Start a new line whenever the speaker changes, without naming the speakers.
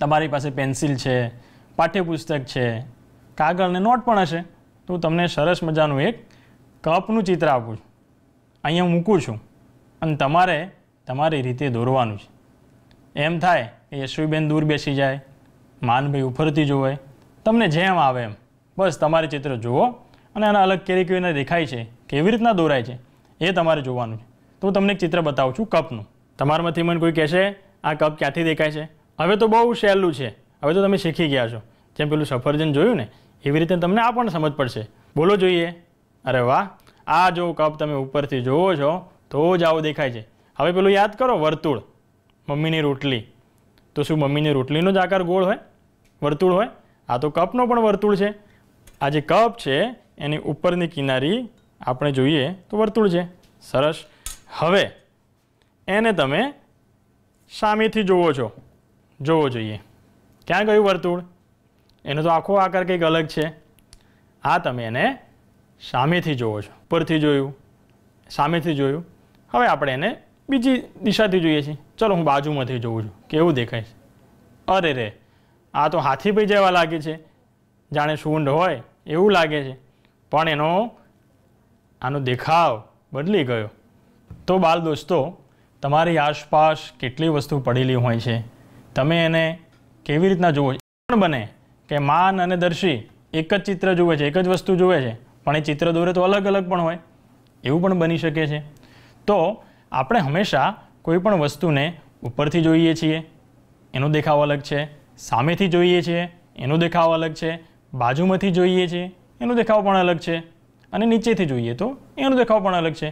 તમારી પાસે પેન્સિલ છે પાઠ્યપુસ્તક છે કાગળ ને નોટ પણ હશે તો હું તમને સરસ મજાનું એક કપનું ચિત્ર આપું છું અહીંયા મૂકું છું અને તમારે તમારી રીતે દોરવાનું છે એમ થાય કે યશવીબેન દૂર બેસી જાય માનભાઈ ઉફરતી જોવે તમને જેમ આવે એમ બસ તમારે ચિત્ર જુઓ અને એના અલગ કેરી કેવીને દેખાય છે કેવી રીતના દોરાય છે એ તમારે જોવાનું છે તો હું તમને એક ચિત્ર બતાવું છું કપનું તમારામાંથી મને કોઈ કહેશે આ કપ ક્યાંથી દેખાય છે હવે તો બહુ સહેલું છે હવે તો તમે શીખી ગયા છો જેમ પેલું સફરજન જોયું ને એવી રીતે તમને આ પણ સમજ પડશે બોલો જોઈએ અરે વાહ આ જો કપ તમે ઉપરથી જોવો છો તો જ આવું દેખાય છે હવે પેલું યાદ કરો વર્તુળ મમ્મીની રોટલી તો શું મમ્મીની રોટલીનો જ આકાર ગોળ હોય વર્તુળ હોય આ તો કપનો પણ વર્તુળ છે આ જે કપ છે એની ઉપરની કિનારી આપણે જોઈએ તો વર્તુળ છે સરસ હવે એને તમે સામેથી જુઓ છો જોવો જોઈએ ક્યાં ગયું વર્તુળ એનો તો આખો આકાર કંઈક અલગ છે આ તમે એને સામેથી જોવો છો ઉપરથી જોયું સામેથી જોયું હવે આપણે એને બીજી દિશાથી જોઈએ છીએ ચલો હું બાજુમાંથી જોઉં છું કેવું દેખાય છે અરે રે આ તો હાથી ભાઈ જેવા લાગે છે જાણે સૂંઢ હોય એવું લાગે છે પણ એનો આનો દેખાવ બદલી ગયો તો બાલ દોસ્તો તમારી આસપાસ કેટલી વસ્તુ પડેલી હોય છે તમે એને કેવી રીતના જુઓ પણ બને કે માન અને દર્શી એક જ ચિત્ર જુએ છે એક જ વસ્તુ જુએ છે પણ એ ચિત્ર દોરે તો અલગ અલગ પણ હોય એવું પણ બની શકે છે તો આપણે હંમેશા કોઈ પણ વસ્તુને ઉપરથી જોઈએ છીએ એનો દેખાવ અલગ છે સામેથી જોઈએ છીએ એનો દેખાવ અલગ છે બાજુમાંથી જોઈએ છીએ એનો દેખાવ પણ અલગ છે અને નીચેથી જોઈએ તો એનો દેખાવ પણ અલગ છે